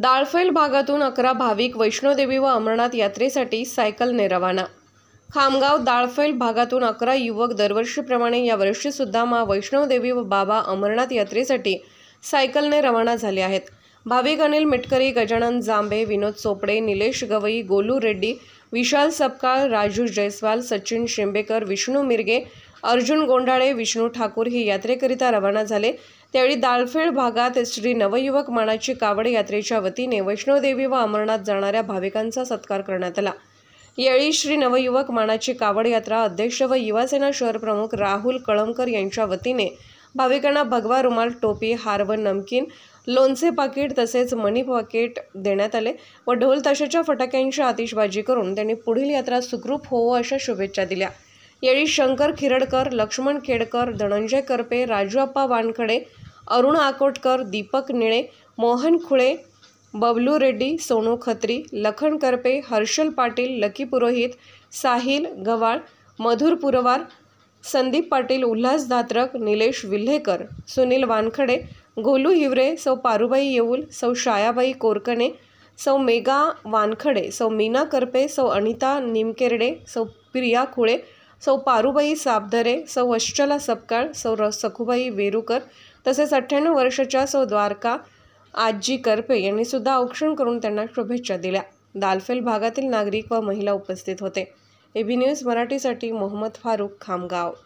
दाळफैल भागातून अकरा भाविक वैष्णोदेवी व अमरनाथ यात्रेसाठी सायकलने रवाना खामगाव दाळफैल भागातून अकरा युवक दरवर्षीप्रमाणे वर्षीसुद्धा मा वैष्णोदेवी व बाबा अमरनाथ यात्रेसाठी सायकलने रवाना झाले आहेत भाविक अनिल मिटकरी गजानन जांबे विनोद चोपडे निलेश गवई गोलू रेड्डी विशाल सपकाळ राजू जयस्वाल सचिन शेंबेकर विष्णू मिरगे अर्जुन गोंडाळे विष्णू ठाकूर हे यात्रेकरिता रवाना झाले त्यावेळी दालफेड भागात श्री नवयुवक मानाची कावड यात्रेच्या वतीने वैष्णोदेवी व अमरनाथ जाणाऱ्या भाविकांचा सत्कार करण्यात आला यावेळी श्री नवयुवक मानाची कावड यात्रा अध्यक्ष व युवासेना शहर प्रमुख राहुल कळमकर यांच्या वतीने भाविकांना भगवा रुमाल टोपी हार व नमकीन लोणचे पाकिट तसेच मनी पाकिट देण्यात आले व ढोल ताशाच्या फटाक्यांची आतिषबाजी करून त्यांनी पुढील यात्रा सुखरूप होवो अशा शुभेच्छा दिल्या यावेळी शंकर खिरडकर लक्ष्मण खेडकर धनंजय करपे राजूअप्पा वानखडे अरुण आकोटकर दीपक निळे मोहन खुळे बबलू रेड्डी सोनू खत्री लखन करपे हर्षल पाटील लकी पुरोहित साहिल गवाळ मधुर पुरवार संदीप पाटील उल्हास धात्रक निलेश विल्हेकर सुनील वानखडे गोलू हिवरे सौ पारुबाई येऊल सौ शायाबाई कोरकणे सौ मेगा वानखडे सौ मीना करपे सौ अनिता निमकेर्डे सौ प्रिया खुळे सौ पारुबाई साबधरे सौ वश्चला सपकाळ सौ र सखुबाई वेरूकर तसेच अठ्ठ्याण्णव वर्षाच्या सौ द्वारका आजी करपे यांनीसुद्धा औक्षण करून त्यांना शुभेच्छा दिल्या दालफेल भागातील नागरिक व महिला उपस्थित होते एबी न्यूज मराठीसाठी मोहम्मद फारूक खामगाव